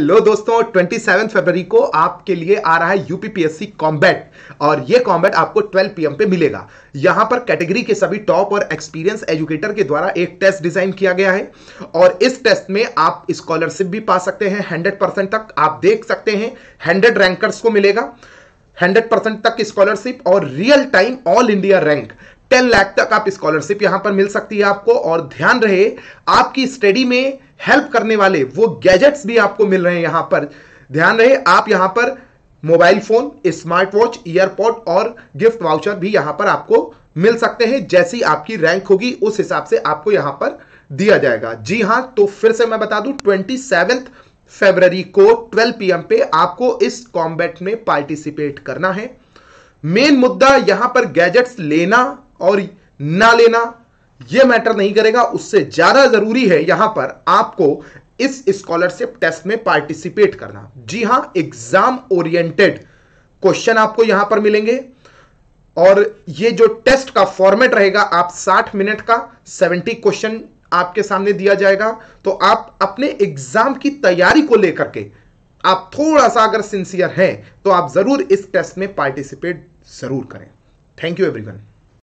hello दोस्तों 27 फरवरी को आपके लिए आ रहा है यूपीपीएससी कॉम्बैट और ये कॉम्बैट आपको 12 पीएम पे मिलेगा यहां पर कैटेगरी के सभी टॉप और एक्सपीरियंस एजुकेटर के द्वारा एक टेस्ट डिजाइन किया गया है और इस टेस्ट में आप स्कॉलरशिप भी पा सकते हैं हंड्रेड परसेंट तक आप देख सकते हैं हंड्रेड रैंकर्स को मिलेगा 100 तक स्कॉलरशिप और real time all India rank ten lakh तक आप स्कॉलरशिप यहां पर मिल सकती है आपको और ध्यान रहे आपकी स्टडी में हेल्प करने वाले वो गैजेट्स भी आपको मिल रहे हैं यहां पर ध्यान रहे आप यहां पर mobile phone smart watch earpods और गिफ्ट वाउचर भी यहां पर आपको मिल सकते हैं जैसी आपकी रैंक होगी उस हिसाब से आपको यहां पर दिया जाएगा जी हां तो फिर से मैं बता दूं ट्वेंटी सेवेंथ को 12 पीएम पे आपको इस कॉम्बैट में पार्टिसिपेट करना है मेन मुद्दा यहां पर गैजेट्स लेना और ना लेना यह मैटर नहीं करेगा उससे ज्यादा जरूरी है यहां पर आपको इस स्कॉलरशिप टेस्ट में पार्टिसिपेट करना जी हां एग्जाम ओरिएंटेड क्वेश्चन आपको यहां पर मिलेंगे और ये जो टेस्ट का फॉर्मेट रहेगा आप 60 मिनट का 70 क्वेश्चन आपके सामने दिया जाएगा तो आप अपने एग्जाम की तैयारी को लेकर के आप थोड़ा सा अगर सिंसियर हैं तो आप जरूर इस टेस्ट में पार्टिसिपेट जरूर करें थैंक यू एवरीवन